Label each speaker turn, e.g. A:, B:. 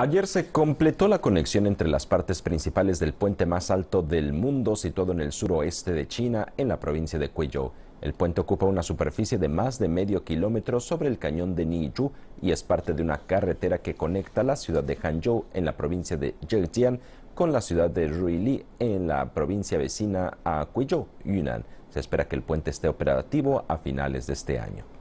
A: Ayer se completó la conexión entre las partes principales del puente más alto del mundo situado en el suroeste de China, en la provincia de Guizhou. El puente ocupa una superficie de más de medio kilómetro sobre el cañón de Niyu y es parte de una carretera que conecta la ciudad de Hangzhou en la provincia de Zhejiang con la ciudad de Ruili en la provincia vecina a Guizhou, Yunnan. Se espera que el puente esté operativo a finales de este año.